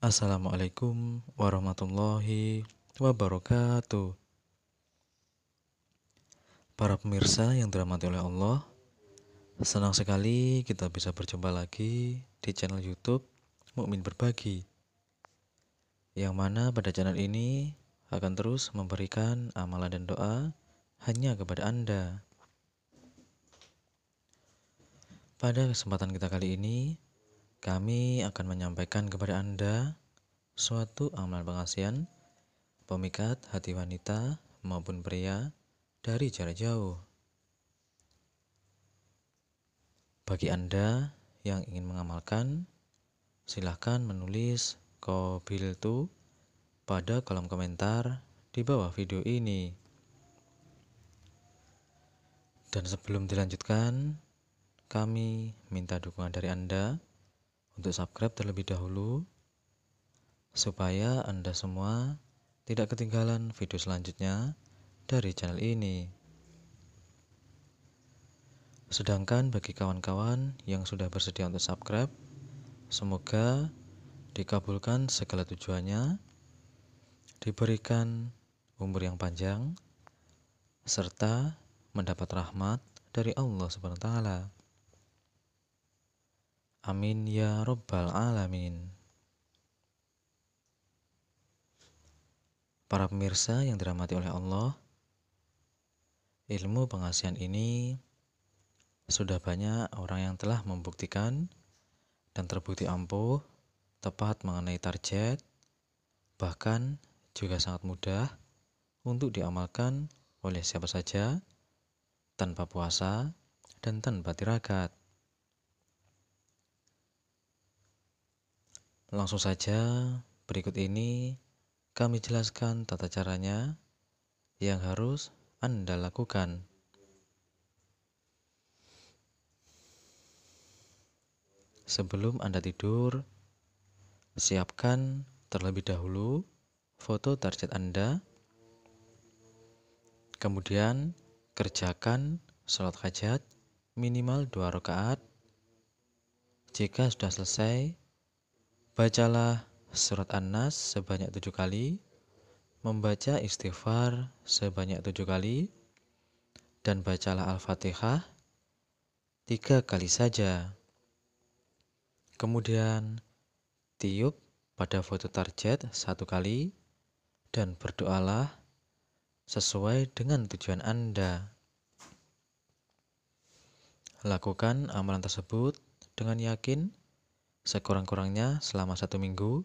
Assalamualaikum warahmatullahi wabarakatuh. Para pemirsa yang dirahmati oleh Allah, senang sekali kita bisa berjumpa lagi di channel YouTube Mukmin Berbagi. Yang mana pada channel ini akan terus memberikan amalan dan doa hanya kepada Anda. Pada kesempatan kita kali ini, kami akan menyampaikan kepada Anda suatu amalan pengasihan, pemikat hati wanita maupun pria dari jarak jauh. Bagi Anda yang ingin mengamalkan, silahkan menulis kobiltu pada kolom komentar di bawah video ini. Dan sebelum dilanjutkan, kami minta dukungan dari Anda untuk subscribe terlebih dahulu supaya Anda semua tidak ketinggalan video selanjutnya dari channel ini. Sedangkan bagi kawan-kawan yang sudah bersedia untuk subscribe, semoga dikabulkan segala tujuannya, diberikan umur yang panjang, serta mendapat rahmat dari Allah Subhanahu wa taala. Amin ya Rabbal Alamin. Para pemirsa yang dirahmati oleh Allah, ilmu pengasihan ini sudah banyak orang yang telah membuktikan dan terbukti ampuh, tepat mengenai target, bahkan juga sangat mudah untuk diamalkan oleh siapa saja tanpa puasa dan tanpa tirakat. Langsung saja, berikut ini kami jelaskan tata caranya yang harus Anda lakukan. Sebelum Anda tidur, siapkan terlebih dahulu foto target Anda. Kemudian, kerjakan sholat hajat minimal dua rakaat. Jika sudah selesai, Bacalah surat An-Nas sebanyak tujuh kali, membaca istighfar sebanyak tujuh kali, dan bacalah Al-Fatihah tiga kali saja. Kemudian tiup pada foto target satu kali dan berdoalah sesuai dengan tujuan Anda. Lakukan amalan tersebut dengan yakin sekurang-kurangnya selama satu minggu.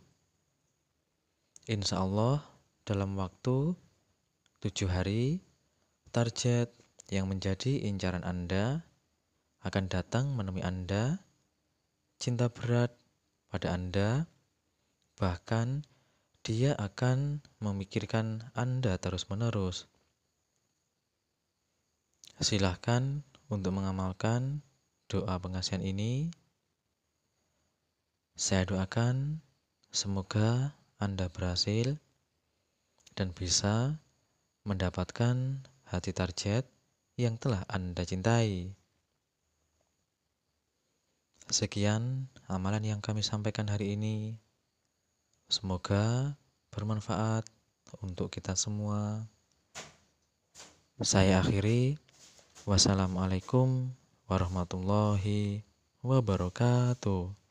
Insya Allah dalam waktu tujuh hari, target yang menjadi incaran Anda akan datang menemui Anda, cinta berat pada Anda, bahkan dia akan memikirkan Anda terus-menerus. Silahkan untuk mengamalkan doa pengasihan ini saya doakan semoga Anda berhasil dan bisa mendapatkan hati target yang telah Anda cintai. Sekian amalan yang kami sampaikan hari ini. Semoga bermanfaat untuk kita semua. Saya akhiri. Wassalamualaikum warahmatullahi wabarakatuh.